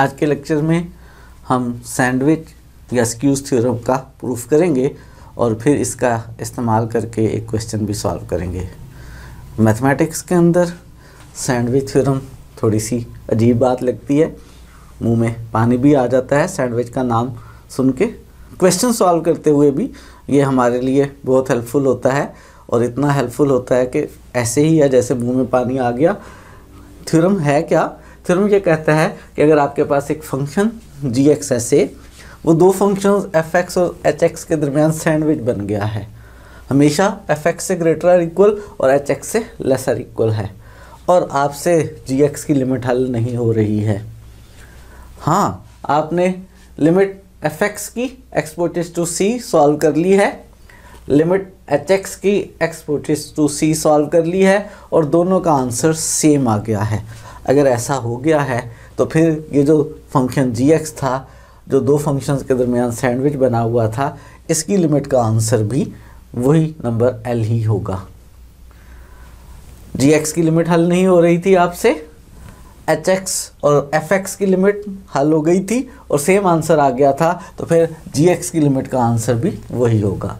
आज के लेक्चर में हम सैंडविच या स्क्यूज थ्योरम का प्रूफ करेंगे और फिर इसका इस्तेमाल करके एक क्वेश्चन भी सॉल्व करेंगे मैथमेटिक्स के अंदर सैंडविच थ्योरम थोड़ी सी अजीब बात लगती है मुंह में पानी भी आ जाता है सैंडविच का नाम सुन के क्वेश्चन सॉल्व करते हुए भी ये हमारे लिए बहुत हेल्पफुल होता है और इतना हेल्पफुल होता है कि ऐसे ही या जैसे मुंह में पानी आ गया थ्योरम है क्या हम ये कहता है कि अगर आपके पास एक फंक्शन जी एक्स एस ए वो दो फंक्शन एफ एक्स और एच एक्स के दरमियान सैंडविच बन गया है हमेशा एफ एक्स से ग्रेटर और इक्वल और एच एक्स से लेसर इक्वल है और आपसे जी एक्स की लिमिट हल नहीं हो रही है हाँ आपने लिमिट एफ एक्स की एक्सपोर्टिस टू सी सॉल्व कर ली है लिमिट एच एक्स की एक्सपोर्टिस टू सी सॉल्व कर ली है और दोनों का आंसर सेम आ गया है अगर ऐसा हो गया है तो फिर ये जो फंक्शन जी एक्स था जो दो फंक्शंस के दरमियान सैंडविच बना हुआ था इसकी लिमिट का आंसर भी वही नंबर एल ही होगा जी एक्स की लिमिट हल नहीं हो रही थी आपसे एच एक्स और एफ एक्स की लिमिट हल हो गई थी और सेम आंसर आ गया था तो फिर जी एक्स की लिमिट का आंसर भी वही होगा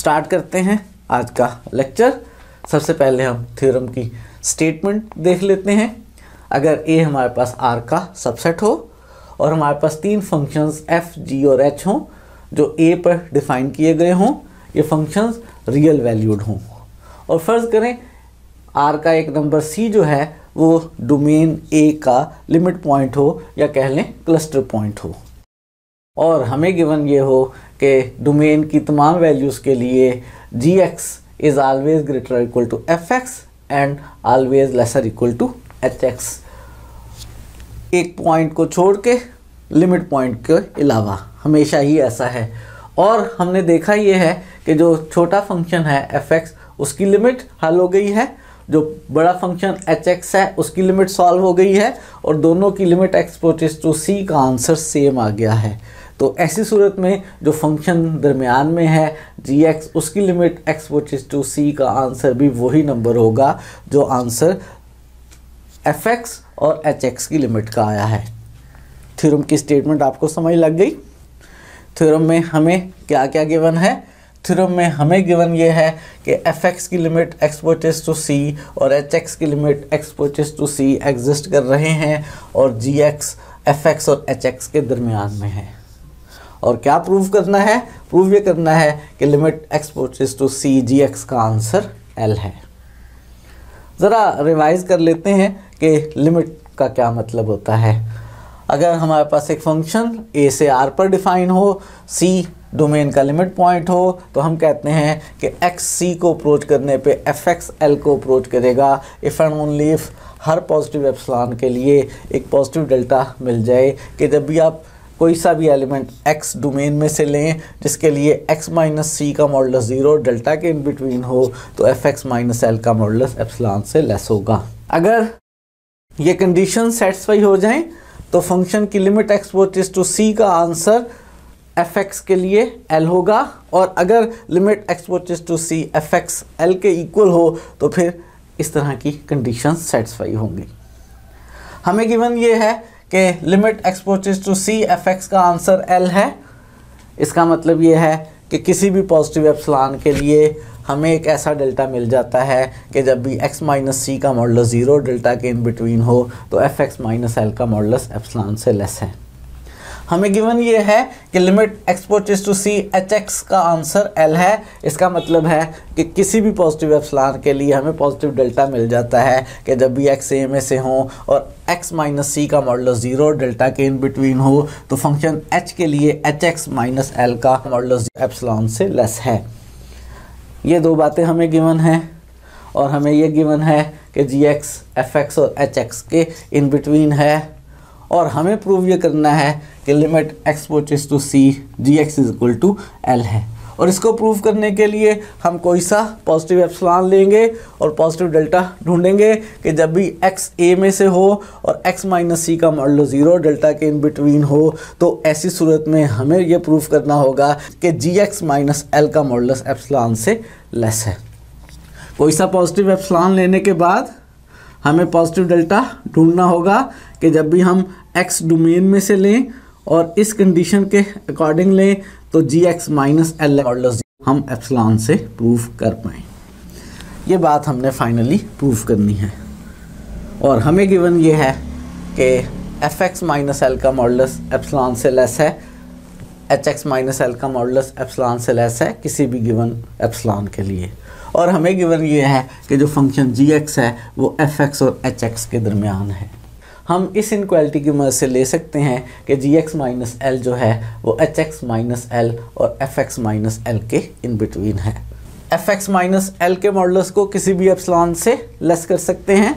स्टार्ट करते हैं आज का लेक्चर सबसे पहले हम थ्योरम की स्टेटमेंट देख लेते हैं अगर ए हमारे पास आर का सबसेट हो और हमारे पास तीन फंक्शंस एफ जी और एच हों जो ए पर डिफाइन किए गए हों ये फंक्शंस रियल वैल्यूड हों और फ़र्ज़ करें आर का एक नंबर सी जो है वो डोमेन ए का लिमिट पॉइंट हो या कह लें क्लस्टर पॉइंट हो और हमें गिवन ये हो कि डोमेन की तमाम वैल्यूज़ के लिए G X is always greater equal to F X and always lesser equal to H X एक पॉइंट को छोड़ के लिमिट पॉइंट के अलावा हमेशा ही ऐसा है और हमने देखा ये है कि जो छोटा फंक्शन है एफ एक्स उसकी लिमिट हल हो गई है जो बड़ा फंक्शन एच एक्स है उसकी लिमिट सॉल्व हो गई है और दोनों की लिमिट एक्सपोटेज टू सी का आंसर सेम आ गया है तो ऐसी सूरत में जो फंक्शन दरमियान में है जी एक्स उसकी लिमिट एक्स वोचिज टू सी का आंसर भी वही नंबर होगा जो आंसर एफ एक्स और एच एक्स की लिमिट का आया है थ्योरम की स्टेटमेंट आपको समझ लग गई थ्योरम में हमें क्या क्या गिवन है थ्योरम में हमें गिवन ये है कि एफ एक्स की लिमिट एक्स एक्सपोचेस टू सी और एच एक्स की लिमिट एक्स एक्सपोचेस टू सी एग्जिस्ट कर रहे हैं और जी एक्स एफ एक्स और एच एक्स के दरमियान में है और क्या प्रूव करना है प्रूव ये करना है कि limit x approaches to C ji X का आंसर एल है ज़रा रिवाइज कर लेते हैं कि लिमिट का क्या मतलब होता है अगर हमारे पास एक फंक्शन ए से आर पर डिफाइन हो सी डोमेन का लिमिट पॉइंट हो तो हम कहते हैं कि एक्स सी को अप्रोच करने पे एफ एक्स एल को अप्रोच करेगा इफ़ एंड ओनली इफ़ हर पॉजिटिव एफसलान के लिए एक पॉजिटिव डेल्टा मिल जाए कि जब भी आप कोई सा भी एलिमेंट x डोमेन में से लें जिसके लिए x माइनस सी का मॉडलस ज़ीरो डेल्टा के इन बिटवीन हो तो एफ एक्स माइनस एल का मॉडलस एप्सलान से लेस होगा अगर ये कंडीशन सेटिस्फाई हो जाएं तो फंक्शन की लिमिट एक्सपोज टू सी का आंसर एफ एक्स के लिए एल होगा और अगर limit x approaches to c f x L के इक्वल हो तो फिर इस तरह की कंडीशन सेटिस्फाई होंगी हमें गिवन ये है कि limit x approaches to c f x का आंसर एल है इसका मतलब ये है कि किसी भी पॉजिटिव एप्सलान के लिए हमें एक ऐसा डेल्टा मिल जाता है कि जब भी x माइनस सी का मॉडल ज़ीरो डेल्टा के इन बिटवीन हो तो एफ एक्स माइनस एल का मॉडल एप्सलान से लेस है हमें गिवन ये है कि limit x approaches to c h x का आंसर एल है इसका मतलब है कि किसी भी पॉजिटिव एप्सलान के लिए हमें पॉजिटिव डेल्टा मिल जाता है कि जब भी एक्स ए से हों और एक्स माइनस सी का मॉडल ज़ीरो डेल्टा के इन बिटवीन हो तो फंक्शन एच के लिए एच एक्स माइनस एल का मॉडल एप्सलॉन से लेस है ये दो बातें हमें गिवन हैं और हमें ये गिवन है कि जी एक्स एफ एक्स और एच एक्स के इन बिटवीन है और हमें प्रूव ये करना है कि limit x approaches to C ji x is equal to L है और इसको प्रूव करने के लिए हम कोई सा पॉजिटिव एप्सलॉन लेंगे और पॉजिटिव डेल्टा ढूंढेंगे कि जब भी एक्स ए में से हो और एक्स माइनस सी का मॉडल ज़ीरो डेल्टा के इन बिटवीन हो तो ऐसी सूरत में हमें यह प्रूव करना होगा कि जी एक्स माइनस एल का मॉडल एप्सलान से लेस है कोई सा पॉजिटिव एप्सलान लेने के बाद हमें पॉजिटिव डेल्टा ढूंढना होगा कि जब भी हम एक्स डोमेन में से लें और इस कंडीशन के अकॉर्डिंग लें तो जी एक्स माइनस एल हम एप्सलॉन से प्रूफ कर पाएँ ये बात हमने फाइनली प्रूफ करनी है और हमें गिवन ये है कि एफ एक्स माइनस एल का मॉडलस एप्सलॉन से लेस है एच एक्स माइनस एल का मॉडलस एप्सलॉन से लेस है किसी भी गिवन एप्सलॉन के लिए और हमें गिवन ये है कि जो फंक्शन जी एक्स है वो एफ एक्स और एच एक्स के दरमियान है हम इस इनक्वालिटी की मदद से ले सकते हैं कि जी एक्स माइनस एल जो है वो एच एक्स माइनस एल और एफ एक्स माइनस एल के इन बिटवीन है एफ एक्स माइनस एल के मॉडल्स को किसी भी एप्सलॉन से लेस कर सकते हैं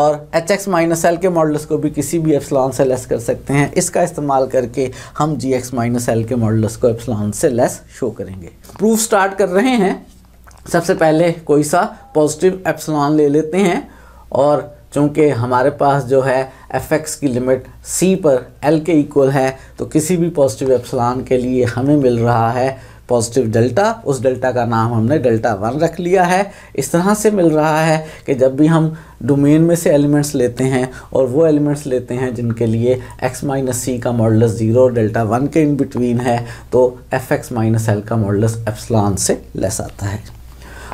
और एच एक्स माइनस एल के मॉडल्स को भी किसी भी एप्सलॉन से लेस कर सकते हैं इसका इस्तेमाल करके हम जी एक्स माइनस एल के मॉडल्स को एप्सलॉन से लेस शो करेंगे प्रूफ स्टार्ट कर रहे हैं सबसे पहले कोई सा पॉजिटिव एप्सलॉन ले लेते हैं और चूँकि हमारे पास जो है एफ एक्स की लिमिट सी पर एल के इक्वल है तो किसी भी पॉजिटिव एप्सलॉन के लिए हमें मिल रहा है पॉजिटिव डेल्टा उस डेल्टा का नाम हमने डेल्टा वन रख लिया है इस तरह से मिल रहा है कि जब भी हम डोमेन में से एलिमेंट्स लेते हैं और वो एलिमेंट्स लेते हैं जिनके लिए x माइनस सी का मॉडलस ज़ीरो और डेल्टा वन के इन बिटवीन है तो एफ एक्स माइनस एल का मॉडलस एप्सलॉन से लेस आता है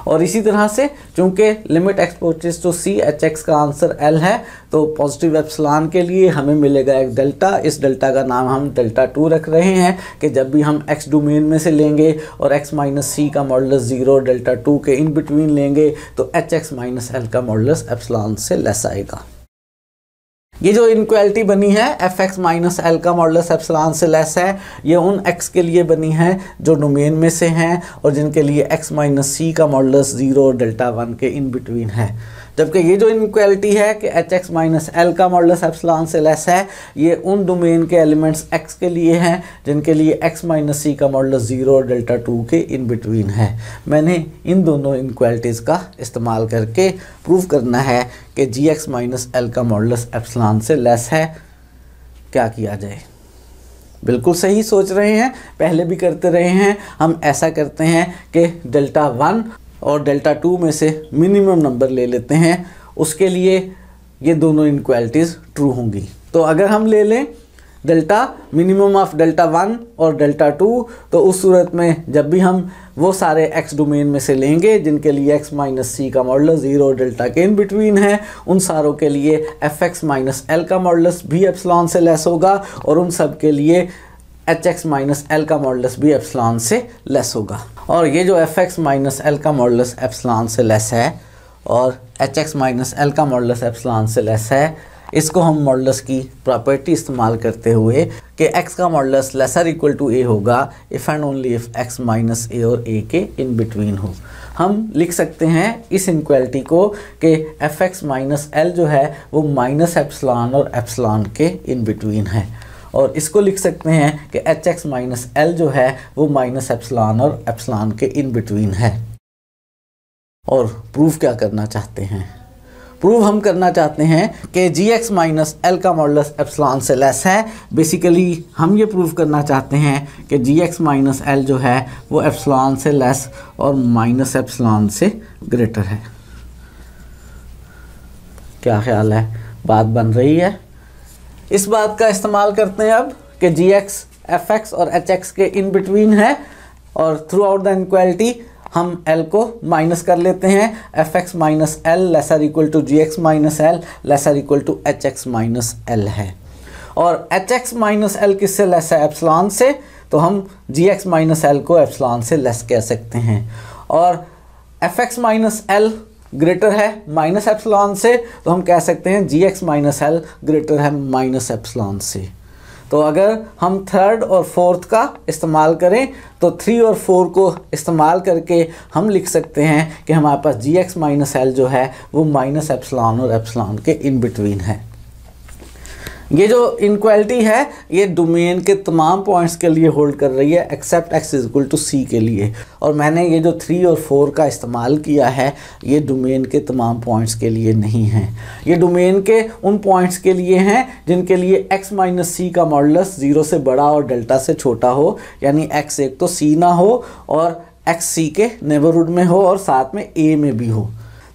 और इसी तरह से चूंकि लिमिट एक्सपोर्टेज टू तो सी एच एक्स का आंसर एल है तो पॉजिटिव एप्सलान के लिए हमें मिलेगा एक डेल्टा इस डेल्टा का नाम हम डेल्टा टू रख रहे हैं कि जब भी हम एक्स डोमेन में से लेंगे और एक्स माइनस सी का मॉडलस ज़ीरो डेल्टा टू के इन बिटवीन लेंगे तो एच एक्स माइनस एल का मॉडलस एप्सलान से लेस आएगा ये जो इनक्वालिटी बनी है एफ एक्स माइनस एल का मॉडलस एप्सलान से लेस है ये उन एक्स के लिए बनी है जो डोमेन में से हैं और जिनके लिए एक्स माइनस सी का मॉडलस जीरो और डेल्टा वन के इन बिटवीन है जबकि ये जो इनक्वालिटी है कि एच एक्स माइनस एल का मॉडलस एप्सलॉन से लेस है ये उन डोमेन के एलिमेंट्स एक्स के लिए हैं जिनके लिए एक्स माइनस सी का मॉडल ज़ीरो और डेल्टा टू के इन बिटवीन है मैंने इन दोनों इनक्वालिटीज़ का इस्तेमाल करके प्रूव करना है कि जी एक्स माइनस एल का मॉडलस एप्सलॉन से लेस है क्या किया जाए बिल्कुल सही सोच रहे हैं पहले भी करते रहे हैं हम ऐसा करते हैं कि डेल्टा वन और डेल्टा टू में से मिनिमम नंबर ले लेते हैं उसके लिए ये दोनों इनक्वालिटीज़ ट्रू होंगी तो अगर हम ले लें delta minimum of delta one और डेल्टा टू तो उस सूरत में जब भी हम वो सारे एक्स डोमेन में से लेंगे जिनके लिए एक्स माइनस सी का मॉडल ज़ीरो डेल्टा के इन बिटवीन है उन सारों के लिए एफ एक्स माइनस एल का मॉडल्स भी एप्सलॉन से लेस होगा और उन सब के लिए एच एक्स माइनस एल का मॉडल्स भी एप्सलॉन से लेस होगा और ये जो एफ एक्स माइनस एल का मॉडलस एप्सलान से लेस है और एच एक्स माइनस एल का मॉडलस एप्सलान से लेस है इसको हम मॉडलस की प्रॉपर्टी इस्तेमाल करते हुए कि एक्स का modulus lesser equal to a होगा if and only if x minus a और ए के इन बिटवीन हो हम लिख सकते हैं इस इनक्वालिटी को कि एफ एक्स माइनस एल जो है वो माइनस एप्सलान और एप्सलान के इन बिटवीन है और इसको लिख सकते हैं कि एच एक्स माइनस एल जो है वो माइनस एप्सलान और एप्सलान के इन बिटवीन है और प्रूफ क्या करना चाहते हैं प्रूव हम करना चाहते हैं कि जी एक्स माइनस एल का मॉडलस एप्सलान से लेस है बेसिकली हम ये प्रूव करना चाहते हैं कि जी एक्स माइनस एल जो है वो एप्सलान से लेस और माइनस एप्सलान से ग्रेटर है क्या ख्याल है बात बन रही है इस बात का इस्तेमाल करते हैं अब कि जी एक्स एफ एक्स और एच एक्स के इन बिटवीन है और थ्रू आउट द इनक्वालिटी हम एल को माइनस कर लेते हैं f x minus L lesser equal to g x minus L lesser equal to H x minus L है और एच एक्स माइनस एल से लेस है एप्सलॉन से तो हम जी एक्स माइनस एल को एप्सलॉन से लेस कह सकते हैं और F x minus L greater है माइनस एप्सलॉन से तो हम कह सकते हैं g x minus L greater है माइनस एप्सलॉन से तो अगर हम थर्ड और फोर्थ का इस्तेमाल करें तो थ्री और फोर को इस्तेमाल करके हम लिख सकते हैं कि हमारे पास जी एक्स माइनस एल जो है वो माइनस एप्सलॉन और एप्सलॉन के इन बिटवीन है ये जो इनक्वालिटी है ये डोमेन के तमाम पॉइंट्स के लिए होल्ड कर रही है except x is equal to c के लिए और मैंने ये जो थ्री और फोर का इस्तेमाल किया है ये डोमेन के तमाम पॉइंट्स के लिए नहीं है ये डोमेन के उन पॉइंट्स के लिए हैं जिनके लिए एक्स माइनस सी का मॉडलस ज़ीरो से बड़ा और डेल्टा से छोटा हो यानी एक्स एक तो सी ना हो और एक्स सी के नेबरहुड में हो और साथ में ए में भी हो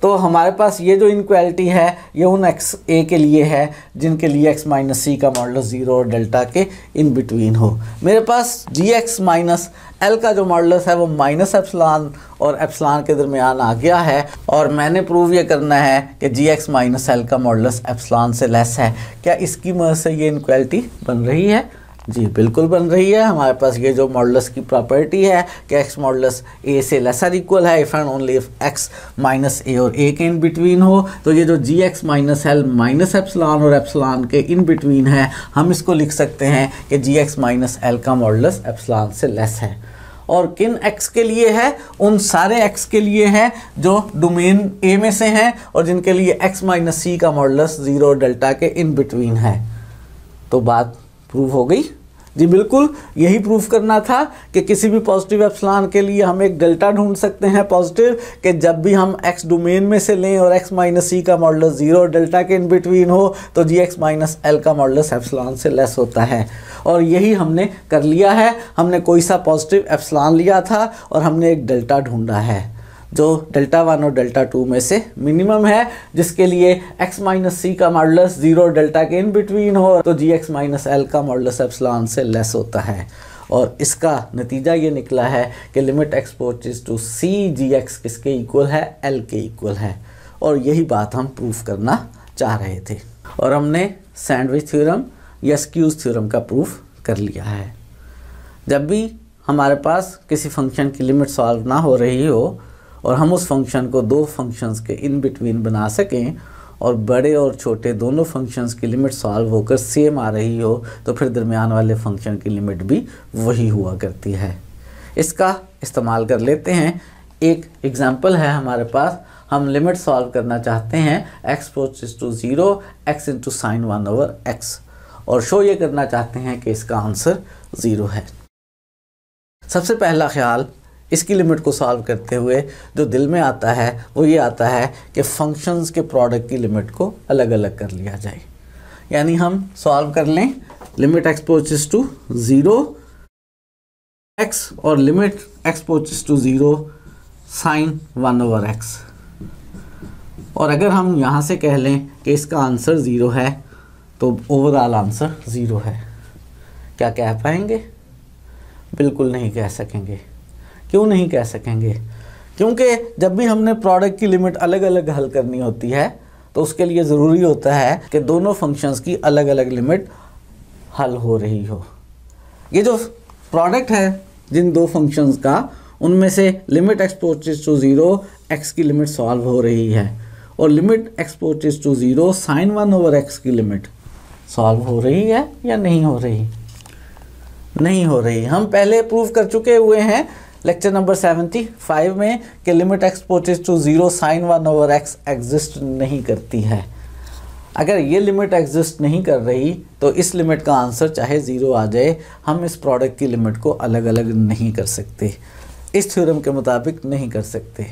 तो हमारे पास ये जो इनक्वालिटी है ये उन एक्स ए के लिए है जिनके लिए एक्स माइनस सी का मॉडल ज़ीरो और डेल्टा के इन बिटवीन हो मेरे पास जी एक्स माइनस एल का जो मॉडल्स है वो माइनस एप्सलान और एप्सलान के दरमियान आ गया है और मैंने प्रूव ये करना है कि जी एक्स माइनस एल का मॉडल्स एप्सलान से लेस है क्या इसकी मदद से ये इनक्वालिटी बन रही है जी बिल्कुल बन रही है हमारे पास ये जो मॉडल्स की प्रॉपर्टी है कि एक्स मॉडल्स ए से लेसर इक्वल है if and only if x minus a और ए के इन बिटवीन हो तो ये जो g x minus L minus epsilon और एप्सलान के इन बिटवीन है हम इसको लिख सकते हैं कि जी एक्स माइनस एल का मॉडलस एप्सलान से लेस है और किन एक्स के लिए है उन सारे एक्स के लिए है जो डोमेन ए में से हैं और जिनके लिए एक्स माइनस सी का मॉडल्स ज़ीरो डेल्टा के इन बिटवीन है तो बात प्रूव हो गई जी बिल्कुल यही प्रूफ करना था कि किसी भी पॉजिटिव एप्सलान के लिए हम एक डेल्टा ढूंढ सकते हैं पॉजिटिव कि जब भी हम एक्स डोमेन में से लें और एक्स माइनस सी का मॉडल ज़ीरो और डेल्टा के इन बिटवीन हो तो जी एक्स माइनस एल का मॉडल एप्सलान से लेस होता है और यही हमने कर लिया है हमने कोई सा पॉजिटिव एप्सलान लिया था और हमने एक डेल्टा ढूंढा है जो डेल्टा वन और डेल्टा टू में से मिनिमम है जिसके लिए एक्स माइनस सी का मॉडलस जीरो डेल्टा के इन बिटवीन हो तो जी एक्स माइनस एल का मॉडलस एप्सलॉन से लेस होता है और इसका नतीजा ये निकला है कि limit x to C ji x किसके इक्वल है एल के इक्वल है और यही बात हम प्रूफ करना चाह रहे थे और हमने सैंडविच थ्योरम या स्क्यूज थ्योरम का प्रूफ कर लिया है जब भी हमारे पास किसी फंक्शन की लिमिट सॉल्व ना हो रही हो और हम उस फंक्शन को दो फंक्शंस के इन बिटवीन बना सकें और बड़े और छोटे दोनों फंक्शंस की लिमिट सॉल्व होकर सेम आ रही हो तो फिर दरमियान वाले फंक्शन की लिमिट भी वही हुआ करती है इसका इस्तेमाल कर लेते हैं एक एग्ज़ाम्पल है हमारे पास हम लिमिट सॉल्व करना चाहते हैं x approach to zero x into sine one over x और शो ये करना चाहते हैं कि इसका आंसर ज़ीरो है सबसे पहला ख्याल इसकी लिमिट को सॉल्व करते हुए जो दिल में आता है वो ये आता है कि फंक्शंस के प्रोडक्ट की लिमिट को अलग अलग कर लिया जाए यानी हम सॉल्व कर लें limit x approaches to zero x और limit x approaches to zero sine one over x और अगर हम यहाँ से कह लें कि इसका आंसर ज़ीरो है तो ओवरऑल आंसर ज़ीरो है क्या कह पाएंगे बिल्कुल नहीं कह सकेंगे क्यों नहीं कह सकेंगे क्योंकि जब भी हमने प्रोडक्ट की लिमिट अलग अलग हल करनी होती है तो उसके लिए ज़रूरी होता है कि दोनों फंक्शंस की अलग अलग लिमिट हल हो रही हो ये जो प्रोडक्ट है जिन दो फंक्शंस का उनमें से limit x approaches to zero x की लिमिट सॉल्व हो रही है और limit x approaches to zero sine one over x की लिमिट सॉल्व हो रही है या नहीं हो रही नहीं हो रही हम पहले प्रूव कर चुके हुए हैं लेक्चर नंबर सेवेंटी फाइव में कि limit x approaches to zero sine one over x exist नहीं करती है अगर ये लिमिट एग्जिस्ट नहीं कर रही तो इस लिमिट का आंसर चाहे ज़ीरो आ जाए हम इस प्रोडक्ट की लिमिट को अलग अलग नहीं कर सकते इस थ्योरम के मुताबिक नहीं कर सकते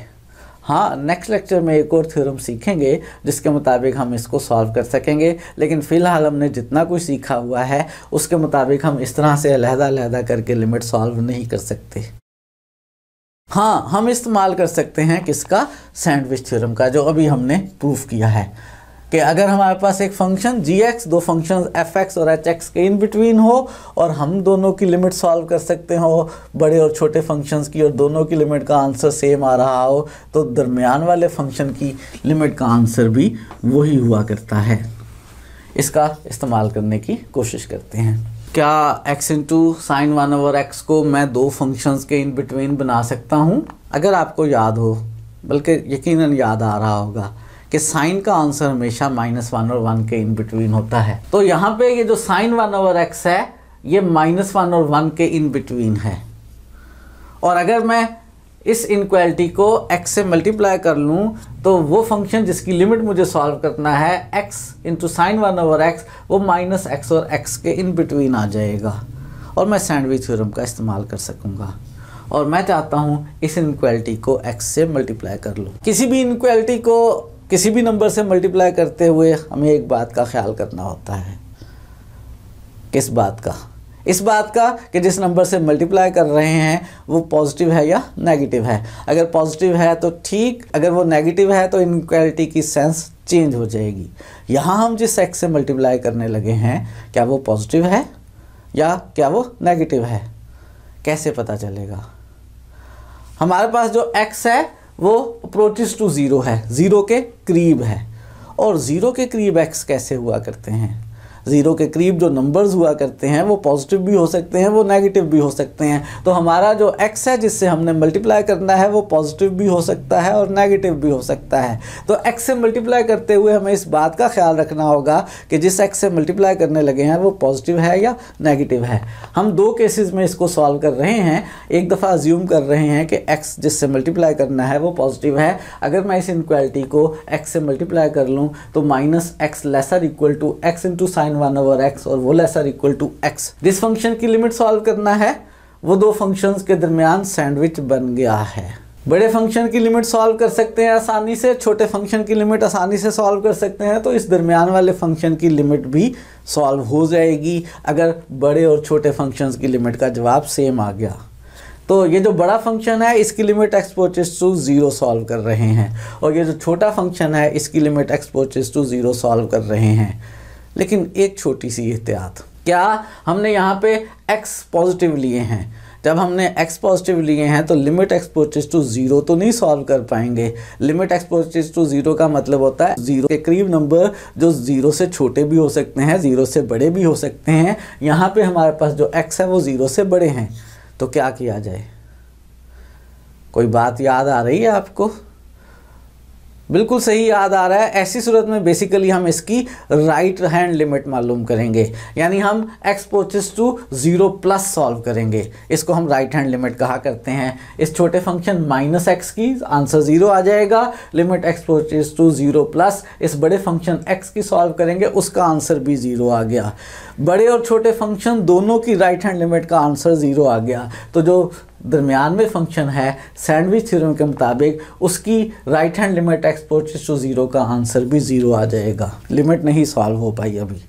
हाँ नेक्स्ट लेक्चर में एक और थ्योरम सीखेंगे जिसके मुताबिक हम इसको सॉल्व कर सकेंगे लेकिन फ़िलहाल हमने जितना कुछ सीखा हुआ है उसके मुताबिक हम इस तरह से अलहदा अलहदा करके लिमिट सॉल्व नहीं कर सकते हाँ हम इस्तेमाल कर सकते हैं किसका सैंडविच थ्योरम का जो अभी हमने प्रूफ किया है कि अगर हमारे पास एक फंक्शन जी एक्स दो फंक्शन एफ एक्स और एच एक्स के इन बिटवीन हो और हम दोनों की लिमिट सॉल्व कर सकते हो बड़े और छोटे फंक्शंस की और दोनों की लिमिट का आंसर सेम आ रहा हो तो दरमियान वाले फंक्शन की लिमिट का आंसर भी वही हुआ करता है इसका इस्तेमाल करने की कोशिश करते हैं क्या x into sine one over x को मैं दो फंक्शंस के इन बिटवीन बना सकता हूँ अगर आपको याद हो बल्कि यकीनन याद आ रहा होगा कि साइन का आंसर हमेशा माइनस वन और वन के इन बिटवीन होता है तो यहाँ पे ये जो साइन वन ओवर एक्स है ये माइनस वन और वन के इन बिटवीन है और अगर मैं इस इनक्वालिटी को x से मल्टीप्लाई कर लूँ तो वो फंक्शन जिसकी लिमिट मुझे सॉल्व करना है x into sine one over x वो माइनस एक्स और x के इन बिटवीन आ जाएगा और मैं सैंडविच थ्योरम का इस्तेमाल कर सकूँगा और मैं चाहता हूँ इस इनक्वालिटी को x से मल्टीप्लाई कर लूँ किसी भी इनक्वालिटी को किसी भी नंबर से मल्टीप्लाई करते हुए हमें एक बात का ख्याल करना होता है किस बात का इस बात का कि जिस नंबर से मल्टीप्लाई कर रहे हैं वो पॉजिटिव है या नेगेटिव है अगर पॉजिटिव है तो ठीक अगर वो नेगेटिव है तो इनक्वालिटी की सेंस चेंज हो जाएगी यहाँ हम जिस एक्स से मल्टीप्लाई करने लगे हैं क्या वो पॉजिटिव है या क्या वो नेगेटिव है कैसे पता चलेगा हमारे पास जो एक्स है वो अप्रोच टू ज़ीरो है ज़ीरो के करीब है और ज़ीरो के करीब एक्स कैसे हुआ करते हैं ज़ीरो के करीब जो नंबर्स हुआ करते हैं वो पॉजिटिव भी हो सकते हैं वो नेगेटिव भी हो सकते हैं तो हमारा जो एक्स है जिससे हमने मल्टीप्लाई करना है वो पॉजिटिव भी हो सकता है और नेगेटिव भी हो सकता है तो एक्स से मल्टीप्लाई करते हुए हमें इस बात का ख्याल रखना होगा कि जिस एक्स से मल्टीप्लाई करने लगे हैं वो पॉजिटिव है या नेगेटिव है हम दो केसेस में इसको सॉल्व कर रहे हैं एक दफ़ा अज्यूम कर रहे हैं कि एक्स जिससे मल्टीप्लाई करना है वो पॉजिटिव है अगर मैं इस इनक्वालिटी को एक्स से मल्टीप्लाई कर लूँ तो minus x lesser equal to x into sine sine one over x और वो लेसर इक्वल टू एक्स जिस फंक्शन की लिमिट सॉल्व करना है वो दो फंक्शन के दरमियान सैंडविच बन गया है बड़े फंक्शन की लिमिट सॉल्व कर सकते हैं आसानी से छोटे फंक्शन की लिमिट आसानी से सॉल्व कर सकते हैं तो इस दरमियान वाले फंक्शन की लिमिट भी सॉल्व हो जाएगी अगर बड़े और छोटे फंक्शन की लिमिट का जवाब सेम आ गया तो ये जो बड़ा फंक्शन है इसकी limit x approaches to zero solve कर रहे हैं और ये जो छोटा फंक्शन है इसकी limit x approaches to zero solve कर रहे हैं लेकिन एक छोटी सी एहतियात क्या हमने यहाँ पे एक्स पॉजिटिव लिए हैं जब हमने एक्स पॉजिटिव लिए हैं तो लिमिट एक्सपोर्टेज टू ज़ीरो तो नहीं सॉल्व कर पाएंगे लिमिट एक्सपोर्टेज टू ज़ीरो का मतलब होता है ज़ीरो के करीब नंबर जो ज़ीरो से छोटे भी हो सकते हैं ज़ीरो से बड़े भी हो सकते हैं यहाँ पे हमारे पास जो एक्स है वो ज़ीरो से बड़े हैं तो क्या किया जाए कोई बात याद आ रही है आपको बिल्कुल सही याद आ रहा है ऐसी सूरत में बेसिकली हम इसकी राइट हैंड लिमिट मालूम करेंगे यानी हम x approaches to zero plus solve करेंगे इसको हम राइट हैंड लिमिट कहा करते हैं इस छोटे फंक्शन माइनस एक्स की आंसर ज़ीरो आ जाएगा limit x approaches to zero plus इस बड़े फंक्शन एक्स की सॉल्व करेंगे उसका आंसर भी ज़ीरो आ गया बड़े और छोटे फंक्शन दोनों की राइट हैंड लिमिट का आंसर ज़ीरो आ गया तो जो दरमियान में फंक्शन है सैंडविच थ्योरम के मुताबिक उसकी right hand limit x approaches to zero का आंसर भी ज़ीरो आ जाएगा लिमिट नहीं सॉल्व हो पाई अभी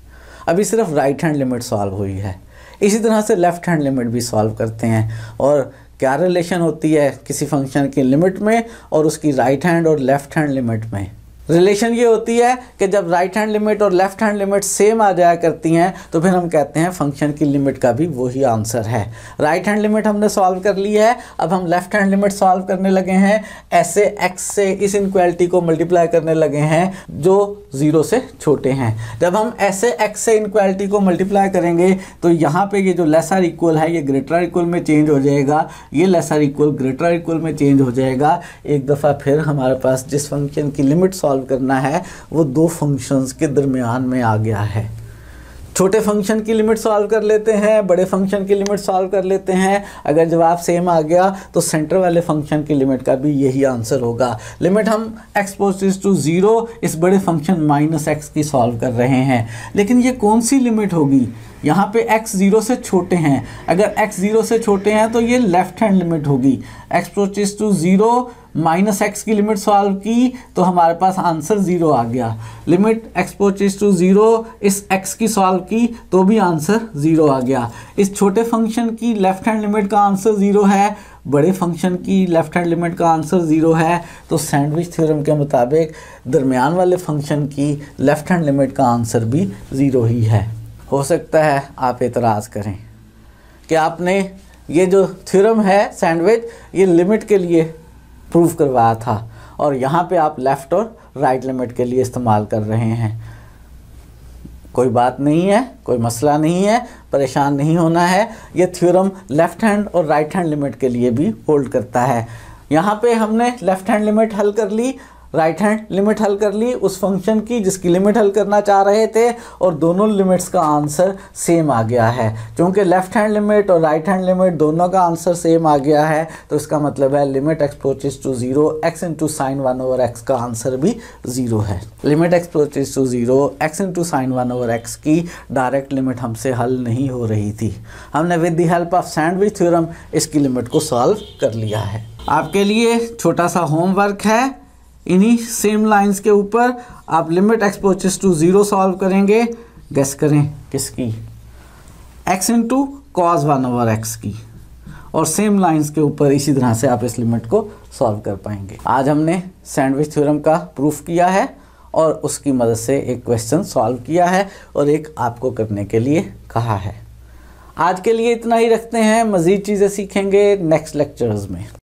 अभी सिर्फ राइट हैंड लिमिट सॉल्व हुई है इसी तरह से लेफ़्ट हैंड लिमिट भी सॉल्व करते हैं और क्या रिलेशन होती है किसी फंक्शन की लिमिट में और उसकी राइट हैंड और लेफ़्ट हैंड लिमिट में रिलेशन ये होती है कि जब राइट हैंड लिमिट और लेफ्ट हैंड लिमिट सेम आ जाया करती हैं तो फिर हम कहते हैं फंक्शन की लिमिट का भी वही आंसर है राइट हैंड लिमिट हमने सॉल्व कर ली है अब हम लेफ्ट हैंड लिमिट सॉल्व करने लगे हैं ऐसे एक्स से इस इनक्वालिटी को मल्टीप्लाई करने लगे हैं जो ज़ीरो से छोटे हैं जब हम ऐसे एक्स से इनक्वालिटी को मल्टीप्लाई करेंगे तो यहाँ पर ये जो लेसर इक्वल है ये ग्रेटर इक्वल में चेंज हो जाएगा ये लेसर इक्वल ग्रेटर इक्वल में चेंज हो जाएगा एक दफ़ा फिर हमारे पास जिस फंक्शन की लिमिट सॉल्व सॉल्व करना है वो दो फंक्शंस के दरमियान में आ गया है छोटे फंक्शन की लिमिट सॉल्व कर लेते हैं बड़े फंक्शन की लिमिट सॉल्व कर लेते हैं अगर जवाब सेम आ गया तो सेंटर वाले फंक्शन की लिमिट का भी यही आंसर होगा लिमिट हम एक्स पॉजिटिव टू ज़ीरो इस बड़े फंक्शन माइनस एक्स की सॉल्व कर रहे हैं लेकिन ये कौन सी लिमिट होगी यहाँ पे एक्स ज़ीरो से छोटे हैं अगर एक्स ज़ीरो से छोटे हैं तो ये लेफ्ट हैंड लिमिट होगी x approaches to zero minus x की लिमिट सॉल्व की तो हमारे पास आंसर ज़ीरो आ गया limit x approaches to zero इस एक्स की सॉल्व की तो भी आंसर ज़ीरो आ गया इस छोटे फंक्शन की लेफ्ट हैंड लिमिट का आंसर ज़ीरो है बड़े फंक्शन की लेफ्ट हैंड लिमिट का आंसर ज़ीरो है तो सैंडविच थ्योरम के मुताबिक दरमियान वाले फंक्शन की लेफ्ट हैंड लिमिट का आंसर भी ज़ीरो ही है हो सकता है आप एतराज़ करें कि आपने ये जो थ्योरम है सैंडविच ये लिमिट के लिए प्रूव करवाया था और यहाँ पे आप लेफ़्ट और राइट लिमिट के लिए इस्तेमाल कर रहे हैं कोई बात नहीं है कोई मसला नहीं है परेशान नहीं होना है ये थ्योरम लेफ़्ट हैंड और राइट हैंड लिमिट के लिए भी होल्ड करता है यहाँ पे हमने लेफ़्ट हैंड लिमिट हल कर ली राइट हैंड लिमिट हल कर ली उस फंक्शन की जिसकी लिमिट हल करना चाह रहे थे और दोनों लिमिट्स का आंसर सेम आ गया है क्योंकि लेफ्ट हैंड लिमिट और राइट हैंड लिमिट दोनों का आंसर सेम आ गया है तो इसका मतलब है limit x approaches to zero x into sine one over x का आंसर भी जीरो है limit x approaches to zero x into sine one over x की डायरेक्ट लिमिट हमसे हल नहीं हो रही थी हमने with the help of sandwich theorem इसकी लिमिट को सॉल्व कर लिया है आपके लिए छोटा सा होमवर्क है इन्हीं सेम लाइंस के ऊपर आप limit x approaches to zero solve करेंगे गैस करें किसकी x into cos one over x की और सेम लाइंस के ऊपर इसी तरह से आप इस लिमिट को सॉल्व कर पाएंगे आज हमने सैंडविच थ्योरम का प्रूफ किया है और उसकी मदद से एक क्वेश्चन सॉल्व किया है और एक आपको करने के लिए कहा है आज के लिए इतना ही रखते हैं मज़ीद चीज़ें सीखेंगे नेक्स्ट लेक्चर्स में